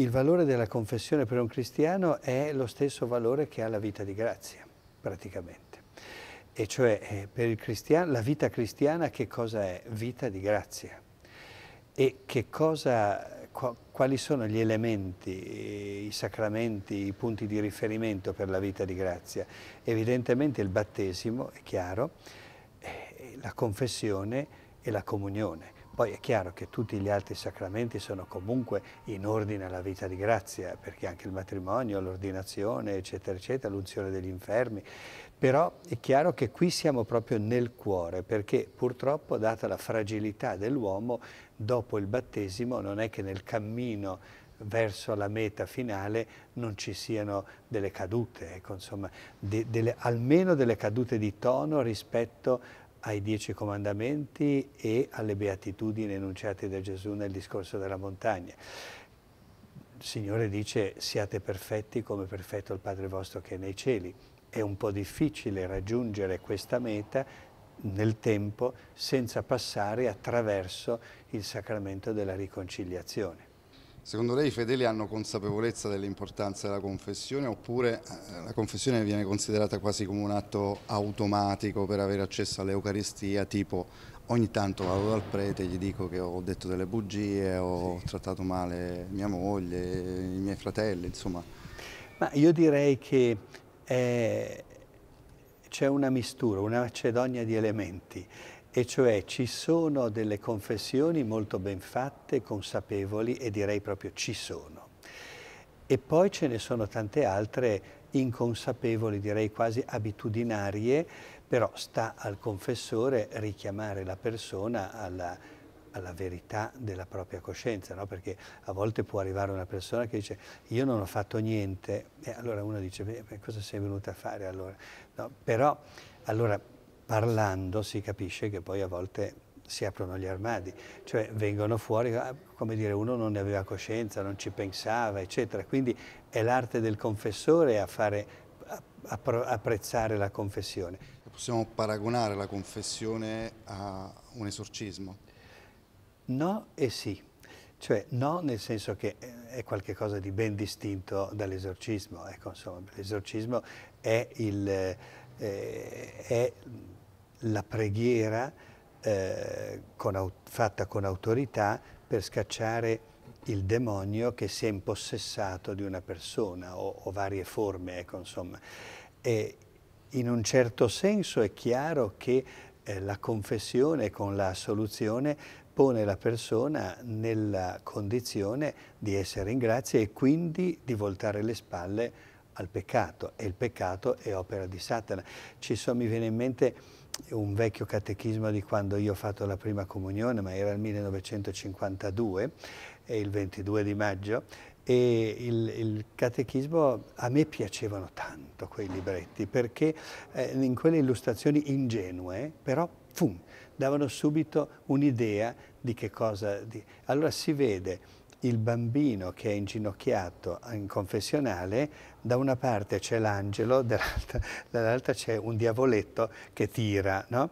Il valore della confessione per un cristiano è lo stesso valore che ha la vita di grazia, praticamente. E cioè eh, per il cristiano, la vita cristiana che cosa è? Vita di grazia. E cosa, quali sono gli elementi, eh, i sacramenti, i punti di riferimento per la vita di grazia? Evidentemente il battesimo, è chiaro, la confessione e la comunione. Poi è chiaro che tutti gli altri sacramenti sono comunque in ordine alla vita di grazia, perché anche il matrimonio, l'ordinazione, eccetera, eccetera, l'unzione degli infermi, però è chiaro che qui siamo proprio nel cuore, perché purtroppo, data la fragilità dell'uomo, dopo il battesimo non è che nel cammino verso la meta finale non ci siano delle cadute, ecco, insomma, de, delle, almeno delle cadute di tono rispetto ai dieci comandamenti e alle beatitudini enunciate da Gesù nel discorso della montagna. Il Signore dice siate perfetti come perfetto il Padre vostro che è nei cieli. È un po' difficile raggiungere questa meta nel tempo senza passare attraverso il sacramento della riconciliazione. Secondo lei i fedeli hanno consapevolezza dell'importanza della confessione oppure eh, la confessione viene considerata quasi come un atto automatico per avere accesso all'Eucaristia, tipo ogni tanto vado dal prete e gli dico che ho detto delle bugie, ho sì. trattato male mia moglie, i miei fratelli, insomma. Ma io direi che eh, c'è una mistura, una Macedonia di elementi e cioè ci sono delle confessioni molto ben fatte, consapevoli e direi proprio ci sono. E poi ce ne sono tante altre inconsapevoli, direi quasi abitudinarie, però sta al confessore richiamare la persona alla, alla verità della propria coscienza, no? perché a volte può arrivare una persona che dice io non ho fatto niente, e allora uno dice beh, cosa sei venuta a fare allora? No, però allora parlando si capisce che poi a volte si aprono gli armadi, cioè vengono fuori, ah, come dire, uno non ne aveva coscienza, non ci pensava, eccetera. Quindi è l'arte del confessore a fare a, a apprezzare la confessione. Possiamo paragonare la confessione a un esorcismo? No e sì. Cioè no nel senso che eh, è qualcosa di ben distinto dall'esorcismo. Ecco, l'esorcismo è il... Eh, è la preghiera eh, con, fatta con autorità per scacciare il demonio che si è impossessato di una persona o, o varie forme, ecco, insomma. E in un certo senso è chiaro che eh, la confessione con la soluzione pone la persona nella condizione di essere in grazia e quindi di voltare le spalle al peccato e il peccato è opera di Satana. Ci So, mi viene in mente un vecchio catechismo di quando io ho fatto la prima comunione, ma era il 1952, il 22 di maggio, e il, il, catechismo a me piacevano tanto quei libretti perché eh, in quelle illustrazioni ingenue però fum, davano subito un'idea di che cosa di... allora si vede il bambino che è inginocchiato in confessionale, da una parte c'è l'angelo, dall'altra, dall'altra c'è un diavoletto che tira. No?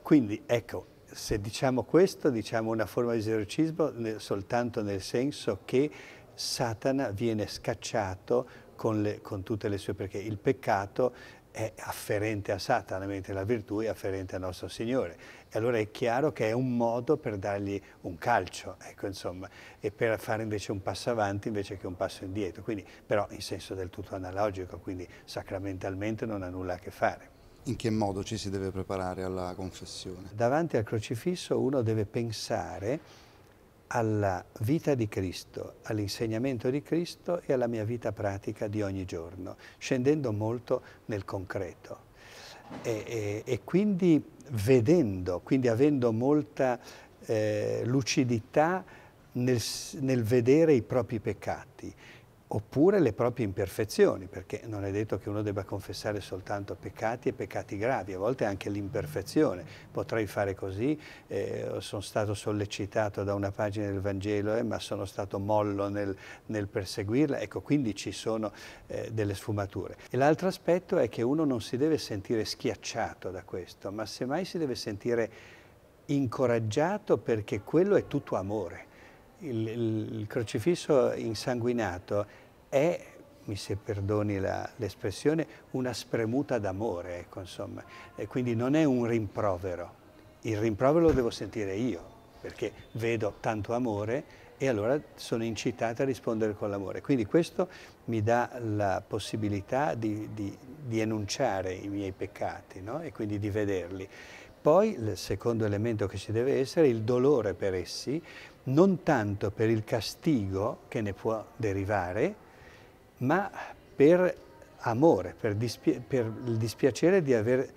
Quindi ecco, se diciamo questo, diciamo una forma di esorcismo soltanto nel senso che Satana viene scacciato con, le, con tutte le sue, perché il peccato è afferente a Satana, mentre la virtù è afferente a nostro Signore. E allora è chiaro che è un modo per dargli un calcio, ecco, insomma, e per fare invece un passo avanti invece che un passo indietro. Quindi, però in senso del tutto analogico, quindi sacramentalmente non ha nulla a che fare. In che modo ci si deve preparare alla confessione? Davanti al crocifisso uno deve pensare alla vita di Cristo, all'insegnamento di Cristo e alla mia vita pratica di ogni giorno, scendendo molto nel concreto. E, e, e quindi vedendo, quindi avendo molta eh, lucidità nel, nel vedere i propri peccati, oppure le proprie imperfezioni, perché non è detto che uno debba confessare soltanto peccati e peccati gravi, a volte anche l'imperfezione. Potrei fare così, eh, sono stato sollecitato da una pagina del Vangelo, eh, ma sono stato mollo nel, nel perseguirla, ecco quindi ci sono eh, delle sfumature. E l'altro aspetto è che uno non si deve sentire schiacciato da questo, ma semmai si deve sentire incoraggiato perché quello è tutto amore. il, il, il crocifisso insanguinato è mi se perdoni l'espressione, una spremuta d'amore, ecco, insomma. E quindi non è un rimprovero. Il rimprovero lo devo sentire io, perché vedo tanto amore e allora sono incitata a rispondere con l'amore. Quindi questo mi dà la possibilità di, di, di enunciare i miei peccati no? e quindi di vederli. Poi il secondo elemento che ci deve essere è il dolore per essi, non tanto per il castigo che ne può derivare, ma per amore, per, dispi per il dispiacere di aver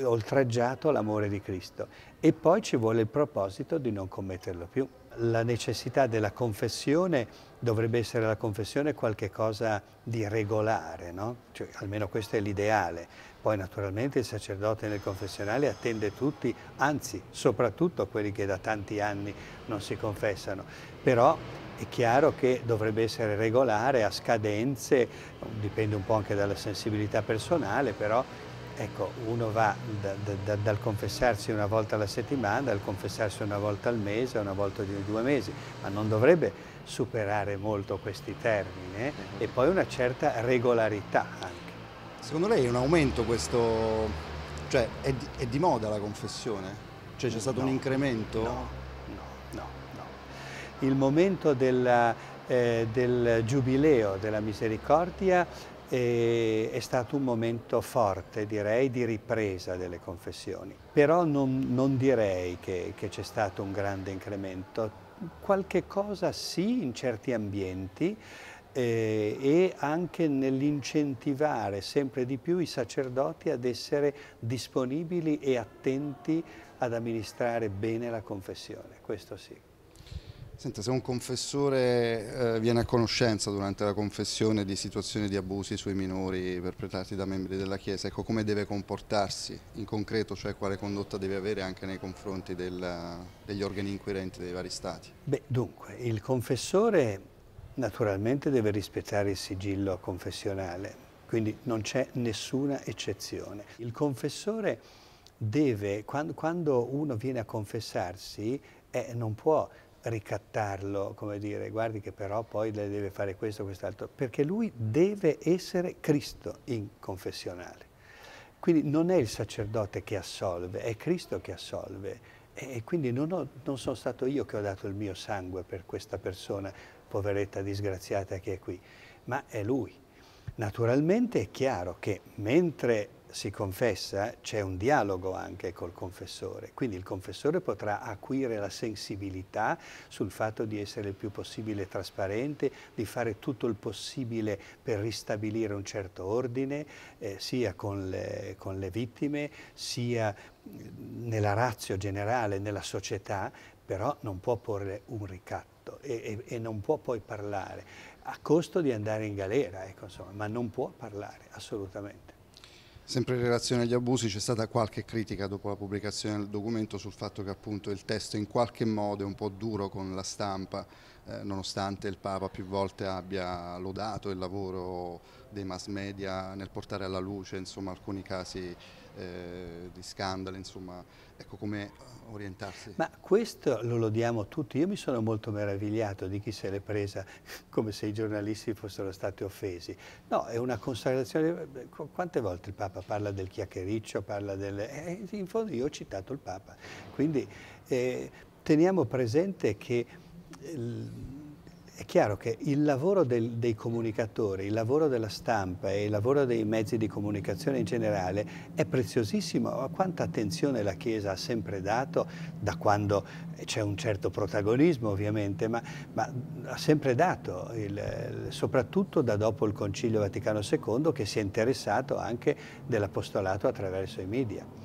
oltraggiato l'amore di Cristo. E poi ci vuole il proposito di non commetterlo più. La necessità della confessione dovrebbe essere la confessione qualcosa di regolare, no? cioè, almeno questo è l'ideale. Poi naturalmente il sacerdote nel confessionale attende tutti, anzi soprattutto quelli che da tanti anni non si confessano. Però è chiaro che dovrebbe essere regolare a scadenze, dipende un po' anche dalla sensibilità personale, però ecco, uno va da, da, dal confessarsi una volta alla settimana, dal confessarsi una volta al mese, una volta ogni due mesi, ma non dovrebbe superare molto questi termini eh? Mhm. e poi una certa regolarità anche. Secondo lei è un aumento questo, cioè è di, è di moda la confessione? Cioè c'è mm, stato no, un incremento? No il momento della, eh, del giubileo della misericordia eh, è stato un momento forte, direi, di ripresa delle confessioni. Però non, non direi che, che c'è stato un grande incremento. Qualche cosa sì in certi ambienti, eh, e anche nell'incentivare sempre di più i sacerdoti ad essere disponibili e attenti ad amministrare bene la confessione, questo sì. Senta, se un confessore eh, viene a conoscenza durante la confessione di situazioni di abusi sui minori perpetrati da membri della Chiesa, ecco come deve comportarsi in concreto, cioè quale condotta deve avere anche nei confronti del, degli organi inquirenti dei vari stati? Beh, dunque, il confessore naturalmente deve rispettare il sigillo confessionale, quindi non c'è nessuna eccezione. Il confessore deve, quando, quando uno viene a confessarsi, eh, non può ricattarlo, come dire, guardi che però poi lei deve fare questo, quest'altro, perché lui deve essere Cristo in confessionale. Quindi non è il sacerdote che assolve, è Cristo che assolve. E quindi non, ho, non sono stato io che ho dato il mio sangue per questa persona, poveretta disgraziata che è qui, ma è lui. Naturalmente è chiaro che mentre si confessa c'è un dialogo anche col confessore, quindi il confessore potrà acuire la sensibilità sul fatto di essere il più possibile trasparente, di fare tutto il possibile per ristabilire un certo ordine, eh, sia con le, con le vittime, sia nella razza generale, nella società, però non può porre un ricatto e, e, e, non può poi parlare a costo di andare in galera, ecco, insomma, ma non può parlare assolutamente. Sempre in relazione agli abusi c'è stata qualche critica dopo la pubblicazione del documento sul fatto che appunto il testo in qualche modo è un po' duro con la stampa eh, nonostante il Papa più volte abbia lodato il lavoro dei mass media nel portare alla luce insomma, alcuni casi eh, di scandali, insomma, ecco come orientarsi. Ma questo lo lodiamo tutti, io mi sono molto meravigliato di chi se l'è presa come se i giornalisti fossero stati offesi. No, è una consacrazione, eh, quante volte il Papa parla del chiacchiericcio, parla del... Eh, in fondo io ho citato il Papa, quindi eh, teniamo presente che è chiaro che il lavoro del, dei comunicatori, il lavoro della stampa e il lavoro dei mezzi di comunicazione in generale è preziosissimo. Quanta attenzione la Chiesa ha sempre dato, da quando c'è un certo protagonismo ovviamente, ma, ma ha sempre dato, il, soprattutto da dopo il Concilio Vaticano II che si è interessato anche dell'apostolato attraverso i media.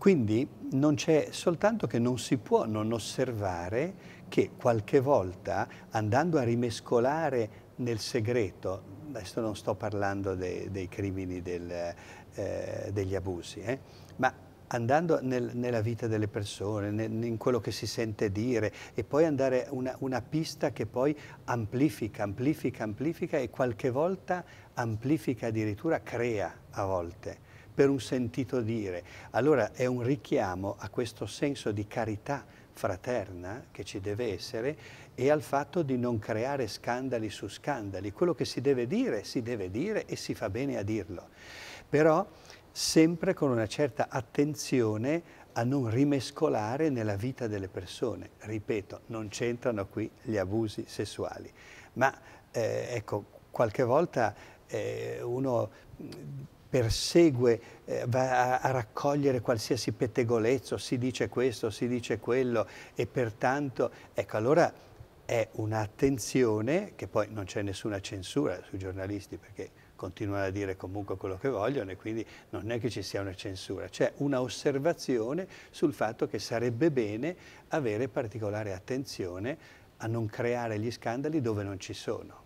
Quindi non c'è soltanto che non si può non osservare che qualche volta andando a rimescolare nel segreto, adesso non sto parlando dei, dei crimini, del, eh, degli abusi, eh, ma andando nel, nella vita delle persone, nel, in quello che si sente dire e poi andare una, una pista che poi amplifica, amplifica, amplifica e qualche volta amplifica addirittura, crea a volte per un sentito dire. Allora è un richiamo a questo senso di carità fraterna che ci deve essere e al fatto di non creare scandali su scandali. Quello che si deve dire, si deve dire e si fa bene a dirlo. Però sempre con una certa attenzione a non rimescolare nella vita delle persone. Ripeto, non c'entrano qui gli abusi sessuali. Ma eh, ecco, qualche volta eh, uno persegue, eh, va a, a, raccogliere qualsiasi pettegolezzo, si dice questo, si dice quello e pertanto, ecco allora è un'attenzione che poi non c'è nessuna censura sui giornalisti perché continuano a dire comunque quello che vogliono e quindi non è che ci sia una censura, c'è un'osservazione sul fatto che sarebbe bene avere particolare attenzione a non creare gli scandali dove non ci sono.